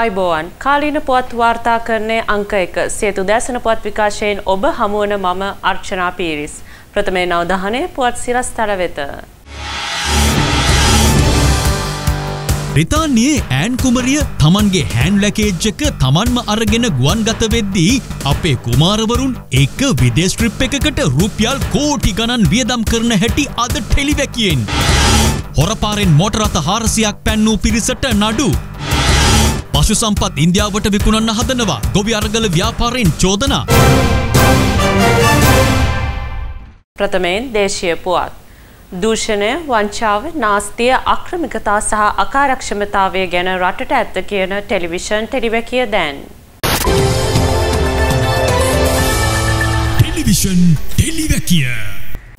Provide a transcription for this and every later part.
අයිබෝවන් කාලීන පුවත් වාර්තා කරණය අංක එක සේතු දැසන පුවත් විකාශයෙන් ඔබ හමුවන මම අර්චනා පීරිස්. ප්‍රථමේ නවධානය පුවත් සිරස් තර වෙත. ්‍රතාන්නේ ෑන් කුමරිය තමන්ගේ හැන් ලැකේජ්ජක තමන්ම අරගෙන ගුවන් ගතවෙද්දී අපේ කුමාරවරුන් එක විදේස්ට්‍රිප් එකකට රුපියල් කෝටි ගණන් වියදම් කරන හැටි අද ටෙලිවැකියෙන්. හොරපාරෙන් මොටරත හාරසියක් පැන්නූ පිරිසට නඩු පශු සම්පත් ඉන්දියාවට විකුණන්න හදනවා ගොවි අරගල ව්‍යාපාරයෙන් චෝදනා. ප්‍රථමයෙන් දේශය පුවත්. දූෂණය වංචාව නාස්තිය අක්‍රමිකතා සහ අකාරක්ෂමතාවය ගැන රටට ඇත්ත කියන ටෙලිවිෂන් ටෙලිවැකිය දැන්. ටෙලිවිෂන් ටෙලිවැකිය.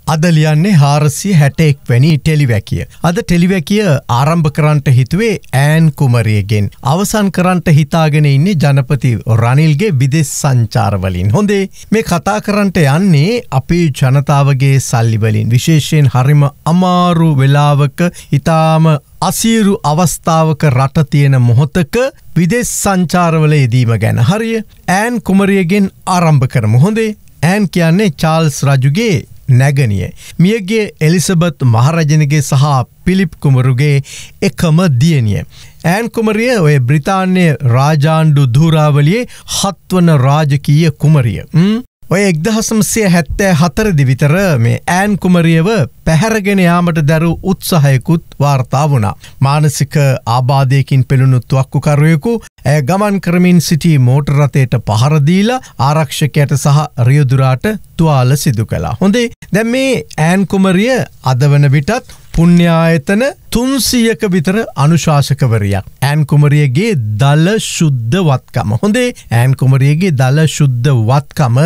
අද ලියන්නේ හාරසිය හැටෙක් වැනි ටෙලිවැකිය. අද ටෙලිවැකිය ආරම්භ කරන්ට හිතුවේ ඈන් කුමරියගෙන්. අවසන් කරන්ට හිතාගෙන ඉන්නේ ජනපති රනිල්ගේ විදෙස් සංචාරවලින්. හොඳේ මේ කතා කරන්ට යන්නේ අපේ ජනතාවගේ සල්ලිවලින් විශේෂයෙන් හරිම අමාරු වෙලාවක ඉතාම අසීරු අවස්ථාවක රට තියෙන මොහොතක විදෙස් සංචාරවල යෙදීම ගැන හරිය ඈන් කුමරියගෙන් ආරම්භ කරම හොඳේ ඈන් කියන්නේ චාල්ස් රජුගේ නැගනිය. මියගේ එලිසබත් මහරජනගේ සහ පිලිප් කුමරුගේ එකම දියනිය. ඇන් කුමරිය ඔය බ්‍රිතාන්‍ය රාජාණ්ඩු ධූරාවලියේ හත්වන රාජකීය කුමරිය. ඔය එක්දහසම්සේ හැත්තෑ හතරදි විතර මේ ඈන් කුමරියව පැහැරගෙන යාමට දැරු උත්සාහයකුත් වාර්තා වුණා. මානසික ආබාධයකින් පෙළුණු තුවක්කුකරුවෙකු ඇය ගමන් කරමින් සිටි මෝටරතයට පහරදීලා ආරක්ෂකයට සහ රියදුරාට තුවාල සිදු කලා. හොඳේ දැම් මේ ඈන් කුමරිය අද වන විටත් පුුණ්‍යායතන තුන්සියක විතර අනුශාසකවරයක්. ඇන් කුමරියගේ දල ශුද්ධ වත්කම. හොඳේ ඇන් කුමරියගේ දල ශුද්ධ වත්කම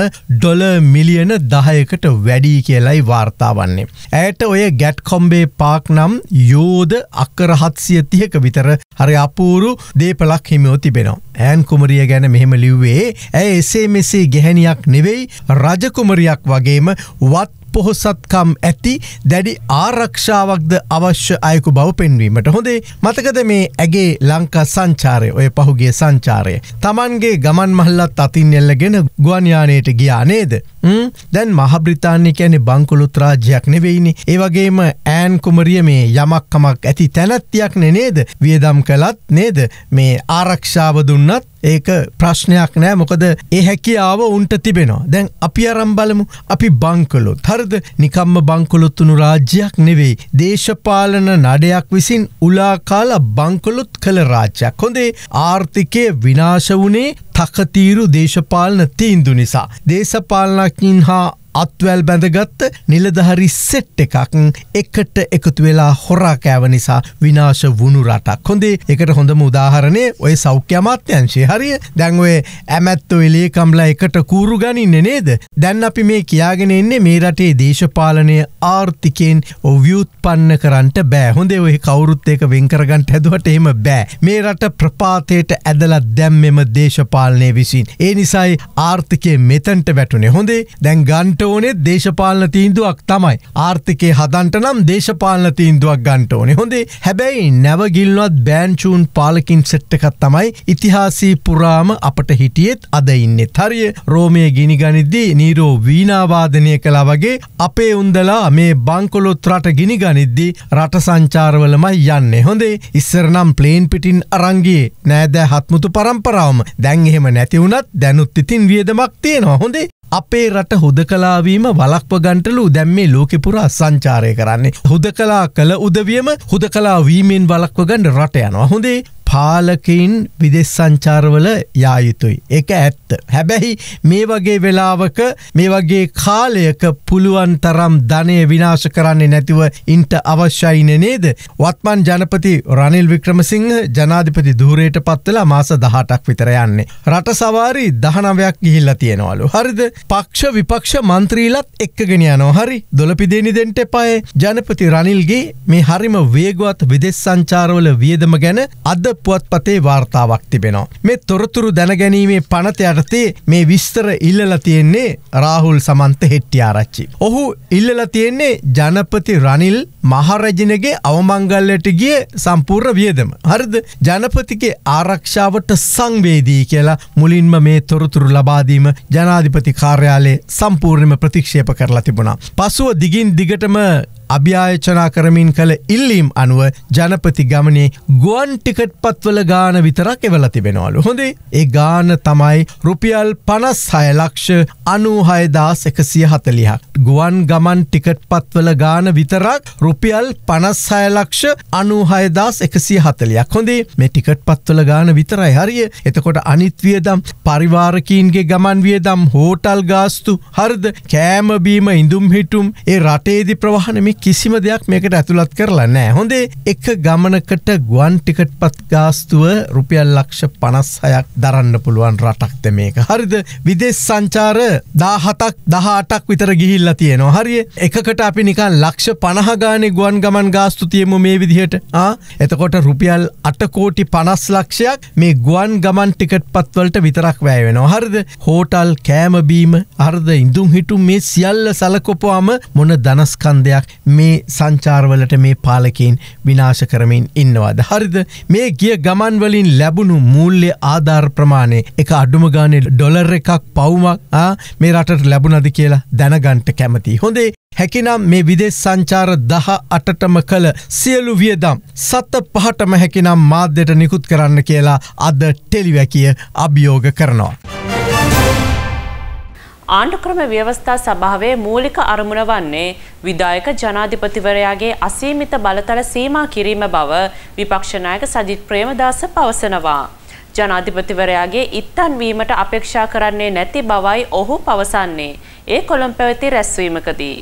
ඩොල මිලියන දහයකට වැඩී කියලයි වාර්තා වන්නේ. ඇයට ඔය ගැට් කොම්බේ පාක් නම් යෝධ අක්කරහත්සිය තියක විතර හරි අපූරු දේපලක් හිමෝ තිබෙනවා. ඇන් කුමරිය ගැන මෙහෙම ලිව්වේ ඇ එසේ මෙසේ ගැහැනියක් නෙවෙයි රජකුමරියක් වගේම වත් පොහොසත්කම් ඇති දැඩි ආරක්ෂාවක්ද අවශ්‍ය අයකු බව පෙන්වීමට හොඳේ මතකද මේ ඇගේ ලංකා සංචාරය ඔය පහුගේ සංචාරය. තමන්ගේ ගමන් මහල්ලත් අතින් එල්ලගෙන ගුවන්යානයට ගියා නේද. දැන් මහබ්‍රිතාන්‍ය කැනෙ බංකුලුත් රාජ්‍යයක් නෙවෙයිනි ඒවගේම ඈන් කුමරිය මේ යමක්කමක් ඇති තැනැත්තියක් නෙනේද වියදම් කළත් නේද මේ ආරක්ෂාව දුන්නත් ඒක ප්‍රශ්නයක් නෑ මොකද ඒ හැකියාව උන්ට තිබෙනවා දැන් අපි අරම්බලමු අපි බංකලො හරද නිකම්ම බංකොලොත්තුනු රාජ්‍යයක් නෙවෙයි දේශපාලන නඩයක් විසින් උලාකාල බංකොලොත් කළ රාජ්‍යයක් හොඳේ ආර්ථිකය විනාශ වනේ තකතීරු දේශපාලන තීන්දු නිසා. දේශපාලනකින් හා අත්වැල් බැඳගත්ත නිලධහරි සෙට් එකක් එකට එකතු වෙලා හොරාකෑව නිසා විනාශ වුණු රටක් හොඳේ එකට හොඳම උදාහරණය ඔය සෞඛ්‍යමාත්‍යංශය හරිය දැන්ඔය ඇමැත්තෝ එලේකම්ලා එකට කූරු ගනින්න නේද දැන් අපි මේ කියාගෙන එන්නේ මේ රටේ දේශපාලනය ආර්ථිකයෙන් ඔව්‍යුත්පන්න කරන්නට බෑ හොඳේ ඔය කවුරුත් එක වෙන්කරගන්ට හැදුවට එහෙම බෑ මේ රට ප්‍රපාතයට ඇදලා දැම් මෙම දේශපාලනය විසින් ඒ නිසායි ආර්ථිකය මෙතන්ට වැටුනේ හොඳේ දැන් ගන්ට ගන්ට ඕනේ දේශපාලන තීන්දුවක් තමයි. ආර්ථිකය හදන්ට නම් දේශපාලන තීන්දුවක් ගන්ට ඕනේ හොඳේ හැබැයි නැවගිල්වත් බෑන්චූන් පාලකින් සෙට්ටකත් තමයි ඉතිහාසී පුරාම අපට හිටියෙත් අද ඉන්න හරිය රෝමය ගිනිගනිද්දී නීරෝ වීනාවාදනය කලා වගේ අපේ උන්දලා මේ බංකොලොත් රට ගිනිගනිද්දී රට සංචාරවලමයි යන්නේ හොඳේ ඉස්සරනම් ප්ලේන් පිටින් අරංගේ නෑදෑ හත්මුතු පරම්පරාවම දැන් එහෙම නැතිවුනත් දැනුත් ඉතින් වියදමක් තියෙනවා හොඳේ අපේ රට හුදකලාවීම වලක්වගන්ටලු දැම් මේ ලෝකෙපුරා සංචාරය කරන්නේ. හුදකලා කළ උදවියම හුදකලාවීමෙන් වලක්වගන්න රට යනවා හොඳේ පාලකින් විදෙස් සංචාරවල යායුතුයි. එක ඇත්ත. හැබැයි මේ වගේ වෙලාවක මේ වගේ කාලයක පුළුවන් තරම් ධනය විනාශ කරන්නේ නැතිව ඉන්ට අවශ්‍යයින නේද. වත්මන් ජනපති රනිල් වික්‍රමසිංහ ජනාධිපති දූරයට පත්වලා මාස දහටක් විතරයන්නේ. රට සවාරි දහනවයක් ගිහිල්ල තියෙනවලු. හරිද පක්ෂ විපක්ෂ මන්ත්‍රීලත් එක්කගෙනයනෝ හරි දොළපිදේනිදෙන්ට පය ජනපති රනිල්ගේ මේ හරිම වේගුවත් විදෙස් සංචාරවල වියදම ගැන අද පුවත්පතේ වාර්තාවක් තිබෙනවා. මේ තොරතුරු දැනගැනීමේ පනතයටතේ මේ විස්තර ඉල්ලල තියෙන්නේ රාහුල් සමන්ත හෙට්ටිආරච්චි. ඔහු ඉල්ලල තියෙන්නේ ජනපති රනිල් මහරජනගේ අවමංගල්ලට ගිය සම්පූර්ණ වියදම. හරිද ජනපතිගේ ආරක්ෂාවට සංවේදී කියලා මුලින්ම මේ තොරතුරු ලබාදීම ජනාධිපති කාර්යාලේ සම්පූර්ණම ප්‍රතික්ෂේප කරලා තිබුණා. පසුව දිගින් දිගටම අභ්‍යායචනා කරමින් කළ ඉල්ලීම් අනුව ජනපති ගමනේ ගුවන් ටිකට් පත්වල ගාන විතරක් එවල තිබෙනවලු. හොඳේ ඒ ගාන තමයි රුපියල් පනස් හය ලක්ෂ අනූහයදාස් එකසිය හතලිහක්. ගුවන් ගමන් ටිකට් පත්වල ගාන විතරක් රුපියල් පනස් හය ලක්ෂ අනූහයදාස් එකසිය හතලයක් හොඳේ මේ ටිකට් පත්වල ගාන විතරයි හරිය එතකොට අනිත්වියදම් පරිවාරකීන්ගේ ගමන් වියදම් හෝටල් ගාස්තු හරිද කෑමබීම ඉඳුම් හිටුම් ඒ රටේදි ප්‍රවාහනමි කිසිම දෙයක් මේකට ඇතුළත් කරලා නෑ හොඳේ එක ගමනකට ගුවන් ටිකට් පත් ගාස්තුව රුපියල් ලක්ෂ පනස් හයක් දරන්න පුළුවන් රටක්ත මේක හරිද විදෙස් සංචාර දාහතක් දහටක් විතර ගිහිල්ලා තියෙනවා හරිය එකකට අපි නිකන් ලක්ෂ පණහගානෙ ගුවන් ගමන් ගාස්තු තියමු මේ විදිහට එතකොට රුපියල් අටකෝටි පනස් ලක්ෂයක් මේ ගුවන් ගමන් ටිකට් පත්වලට විතරක් වැෑවෙනවා හරිද හෝටල් කෑමබීම අර්ද ඉඳුම් හිටු මේ සියල්ල සලකොපවාම මොන දනස්කන්දයක් මේ සංචාර්වලට මේ පාලකින් විනාශ කරමින් ඉන්නවාද. හරිද මේ ගිය ගමන්වලින් ලැබුණු මුූල්ලෙ ආධාර් ප්‍රමාණය එක අඩුමගානය ඩොලර් එකක් පවුමක් මේ රටට ලැබුණද කියලා දැනගන්ට කැමති. හොඳේ හැකිනම් මේ විදෙස් සංචාර දහ අටටම කළ සියලු වියදම් සත්ත පහටම හැකිනම් මාධ්‍යයට නිකුත් කරන්න කියලා අද ටෙලිවැකිය අභියෝග කරනවා. ආණ්ඩුක්‍රම ව්‍යවස්ථා සභාවේ මූලික අරමුණ වන්නේ විදායක ජනාධිපතිවරයාගේ අසීමිත බලතල සීමා කිරීම බව විපක්ෂ නායක සජිත් ප්‍රේමදාස පවසනවා. ජනාධිපතිවරයාගේ ඉත්තන් වීමට අපේක්ෂා කරන්නේ නැති බවයි ඔහු පවසන්නේ. ඒ කොළඹ පැවති රැස්වීමකදී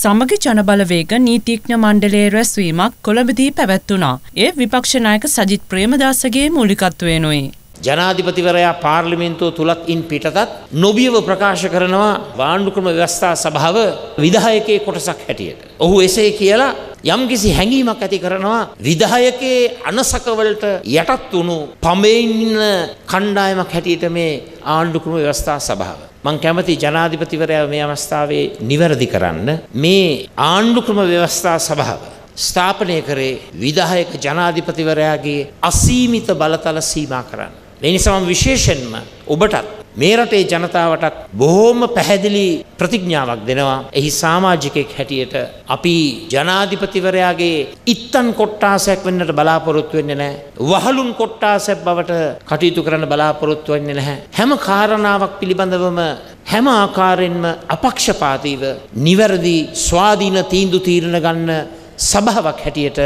සමග ජනබලවේග නීතිඥ මණ්ඩලයේ රැස්වීමක් කොළඹදී පැවැත්වුණා. ඒ විපක්ෂ නායක සජිත් ප්‍රේමදාසගේ මූලිකත්වයෙනුයි. ජනාධිපතිවරයා පාර්ලිමේන්තුව තුලත් ඉන් පිටතත් නොබියව ප්‍රකාශ කරනවා වාණ්ඩු ක්‍රම ව්‍යවස්ථා සභාව විධායකයේ කොටසක් හැටියට. ඔහු එසේ කියලා යම්කිසි හැඟීමක් ඇති කරනවා විධායකයේ අනසකවලට යටත් වුණු පඹෙන් ඉන්න කණ්ඩායමක් හැටියට මේ ආණ්ඩු ක්‍රම ව්‍යවස්ථා සභාව. මං කැමති ජනාධිපතිවරයා මේ අවස්ථාවේ නිවැරදි කරන්න මේ ආණ්ඩු ක්‍රම ව්‍යවස්ථා සභාව ස්ථාපනය කරේ විධායක ජනාධිපතිවරයාගේ අසීමිත බලතල සීමා කරන්න. ඒ නිසාම විශේෂයෙන්ම ඔබටත් මේ රටේ ජනතාවටත් බොහොම පැහැදිලි ප්‍රතිඥාවක් දෙනවා. එහි සමාජිකයෙක් හැටියට අපි ජනාධිපතිවරයාගේ ඉත්තන් කොට්ටාසයක් වෙන්නට බලාපොරොත්තු වෙන්නේ නැහැ. වහලුන් කොට්ටාසයක් බවට කටයුතු කරන්න බලාපොරොත්තු වෙන්නේ නැහැ. හැම කාරණාවක් පිළිබඳවම හැම ආකාරයෙන්ම අපක්ෂපාතීව නිවැරදි ස්වාධීන තීන්දුව තීරණ ගන්න සභාවක් හැටියට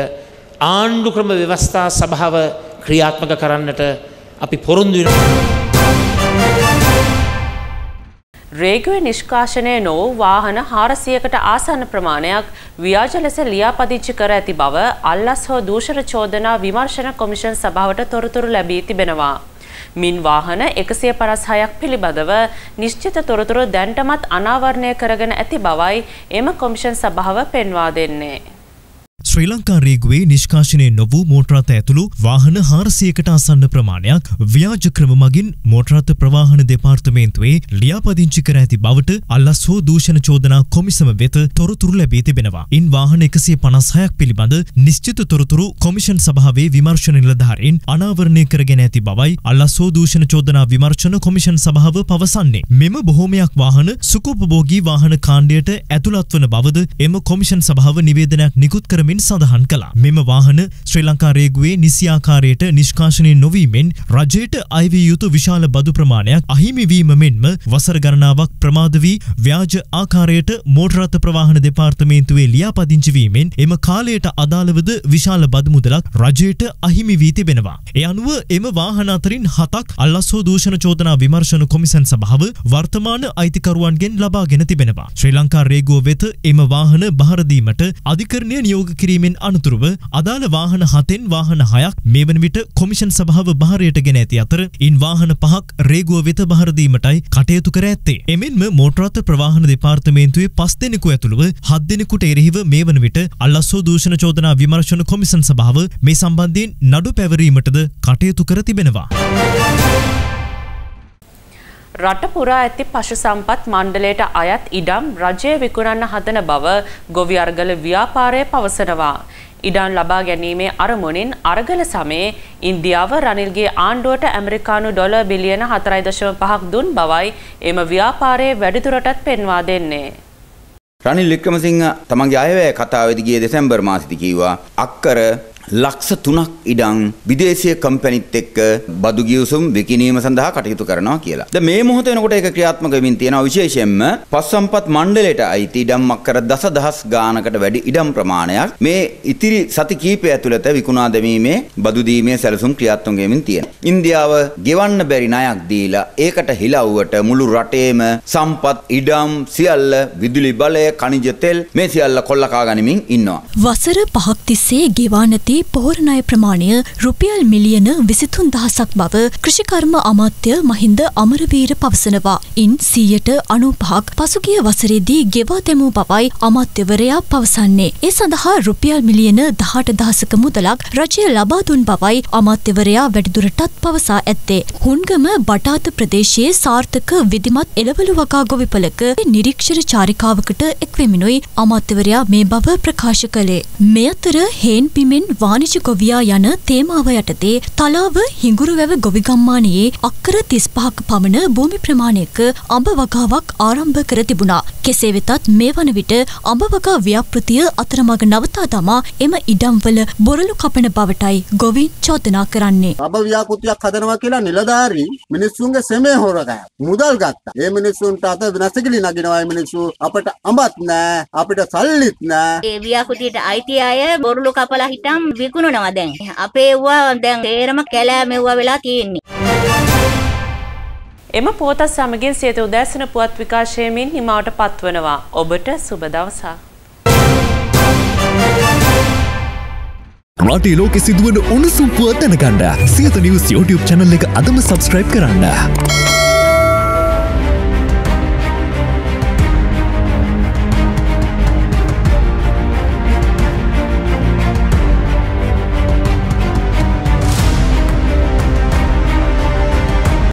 ආණ්ඩු ක්‍රම ව්‍යවස්ථා සභාව ක්‍රියාත්මක කරන්නට අපි පොරොන්දු රේගුවේ නිෂ්කාශනය නොවූ වාහන හාරසියකට ආසන්න ප්‍රමාණයක් ව්‍යාජ ලෙස ලියාපදිංචි කර ඇති බව අල්ලස් හෝ දූෂර චෝදනා විමර්ශන කොමිෂන් සභාවට තොරතුරු ලැබී තිබෙනවා. මින් වාහන එකසිය පරස් හයක් පිළිබඳව නිශ්චිත තොරතුරු දැන්ටමත් අනාවරණය කරගෙන ඇති බවයි එම කොමිෂන් සභාව පෙන්වා දෙන්නේ. ශ්‍රී ලංකා රේගුවේ නිෂ්කාශනය නොවූ මෝටරාත ඇතුළු වාහන හාරසියකට අසන්න ප්‍රමාණයක් ව්‍යාජ ක්‍රම මගින් මෝටරාත ප්‍රවාහන දෙපාර්තමේන්තුවේ ලියාපදිංචි කර ඇති බවට අල්ලස් හෝ දූෂණ චෝදනා කොමිසම වෙත තොරතුරු ලැබී තිබෙනවා. ඉන් වාහන එකසිය පනස්හයක් පිළිබඳ නිශ්චිත තොරතුරු කොමිෂන් සභාවේ විමර්ශන නිලධාරීන් අනාවරණය කරගෙන ඇති බවයි අල්ලස් හෝ දූෂණ චෝදනා විමර්ශන කොමිෂන් සභාව පවසන්නේ. මෙම බොහෝමයක් වාහන සුකෝපභෝගී වාහන කාණ්ඩයට ඇතුළත් වන බවද එම කොමිෂන් සභාව නිවේදනයක් නිකුත් කරමින් වෙනුවෙන් සඳහන් කලා. මෙම වාහන ශ්‍රී ලංකාරේගුවේ නිසියාකාරයට නිෂ්කාශනය නොවීමෙන් රජයට අයිවී යුතු විශාල බදු ප්‍රමාණයක් අහිමිවීම මෙන්ම වසර ගණනාවක් ප්‍රමාදවී ව්‍යාජ ආකාරයට මෝටරත ප්‍රවාහන දෙපාර්තමේන්තුවේ ලියාපදිංචිවීමෙන් එම කාලයට අදාළවද විශාල බදමුදලක් රජයට අහිමිවී තිබෙනවා. එ අනුව එම වාහන අතරින් හතක් අල්ලස්සෝ දූෂණ චෝදනා විමර්ශන කොමිසන් සභාව වර්තමාන අයිතිකරුවන්ගෙන් ලබාගෙන තිබෙනවා. ශ්‍රී ලංකා රේගුව වෙත එම වාහන බහරදීමට අධිකරණය නියෝග කිරීමෙන් අනතුරුව අදාළ වාහන හතෙන් වාහන හයක් මේ වන විට කොමිෂන් සභාව භාරයට ගෙන ඇති අතර ඉන් වාහන පහක් රේගුව වෙත භාරදීමටයි කටයුතු කර ඇත්තේ. එමෙන්ම මෝටරත් ප්‍රවාහන දෙපාර්තමේන්තුවේ පස් දෙනෙකු ඇතුළුව හත් දෙනෙකුට එරෙහිව මේ වන විට අල්ලස්සෝ දූෂණ චෝදනා විමර්ශන කොමිසන් සභාව මේ සම්බන්ධයෙන් නඩු පැවරීමටද කටයුතු කර තිබෙනවා. රට පුරා ඇති පශු සම්පත් මණ්ඩලයට අයත් ඉඩම් රජය විකුණන්න හදන බව ගොවි අර්ගල ව්‍යාපාරය පවසනවා. ඉඩම් ලබා ගැනීමේ අරමුණින් අර්ගල සමයේ ඉන්දියාව රනිල්ගේ ආණ්ඩුවට ඇමරිකානු ඩොලර් බිලියන 4.5ක් දුන් බවයි එම ව්‍යාපාරයේ වැඩිදුරටත් පෙන්වා දෙන්නේ. රනිල් වික්‍රමසිංහ තමන්ගේ අයවැය කතාවේදී ගිය දෙසැම්බර් මාසෙදි කිව්වා අක්කර ලක්ෂ තුනක් ඉඩං විදේශීය කම්පැනිත් එක්ක බදු ගිවිසුම් විකිණීම සඳහා කටයුතු කරනවා කියලා. ද මේ මොහොත වෙනකොට ඒක ක්‍රියාත්මක වෙමින් තියෙනවා විශේෂයෙන්ම පස්සම්පත් මණ්ඩලයට අයිති ඉඩම්මක් කර දසදහස් ගානකට වැඩි ඉඩම් ප්‍රමාණයක් මේ ඉතිරි සති කීපය ඇතුළත විකුණා දැමීමේ බදු දීමේ සැලසුම් ක්‍රියාත්මක වෙමින් තියෙනවා. ඉන්දියාව ගෙවන්න බැරි ණයක් දීලා ඒකට හිලව්වට මුළු රටේම සම්පත් ඉඩම් සියල්ල විදුලි බලය, ඛනිජ තෙල් මේ සියල්ල කොල්ල කා ගනිමින් ඉන්නවා. වසර 5ක් තිස්සේ ගෙවා නැති වසරේදී පෝරණය ප්‍රමාණය රුපියල් මිලියන විසිතුන් දහසක් බව කෘෂිකර්ම අමාත්‍ය මහින්ද අමරවීර පවසනවා. ඉන් සීයට අනුපහක් පසුගිය වසරේදී ගෙවා දැමූ බවයි අමාත්‍යවරයා පවසන්නේ. ඒ සඳහා රුපියල් මිලියන දහට දහසක මුදලක් රජය ලබා දුන් බවයි අමාත්‍යවරයා වැඩිදුරටත් පවසා ඇත්තේ. හුන්ගම බටාත ප්‍රදේශයේ සාර්ථක විධිමත් එළවලු වගා ගොවිපලක නිරීක්ෂණ චාරිකාවකට එක්වෙමිනුයි අමාත්‍යවරයා මේ බව ප්‍රකාශ කළේ. මේ අතර හේන් පිමෙන් වාණිජ ගොවියා යන තේමාව යටතේ තලාව හිඟුරුවැව ගොවිගම්මානයේ අක්කර 35ක පමණ භූමි ප්‍රමාණයක අඹ වගාවක් ආරම්භ කර තිබුණා. කෙසේ වෙතත් මේ වන විට අඹ වගා ව්‍යාපෘතිය අතරමඟ නවතා දමා එම ඉඩම්වල බොරළු කපන බවටයි ගොවින් චෝදනා කරන්නේ. අඹ ව්‍යාපෘතියක් හදනවා කියලා නිලධාරීන් මිනිස්සුන්ගේ සෙමේ හොරගෑ. මුදල් ගත්තා. මේ මිනිස්සුන්ට අත වෙනස්කලි නගිනවා මේ මිනිස්සු අපට අඹත් නෑ අපිට සල්ලිත් නෑ. ඒ ව්‍යාපෘතියට අයිති අය බොරළු කපලා හිටම් විකුණනවා දැන්. අපේ ඒවා දැන් තේරම කැලෑ මෙව්වා වෙලා තියෙන්නේ. එම පුවතත් සමගින් සියත උදෑසන පුවත් විකාශයමින් හිමාවට පත්වනවා. ඔබට සුබ දවසක්. රටේ ලෝකෙ සිදුවන උණුසුම් පුවත් දැනගන්න සියත නිවුස් YouTube channel එක අදම subscribe කරන්න.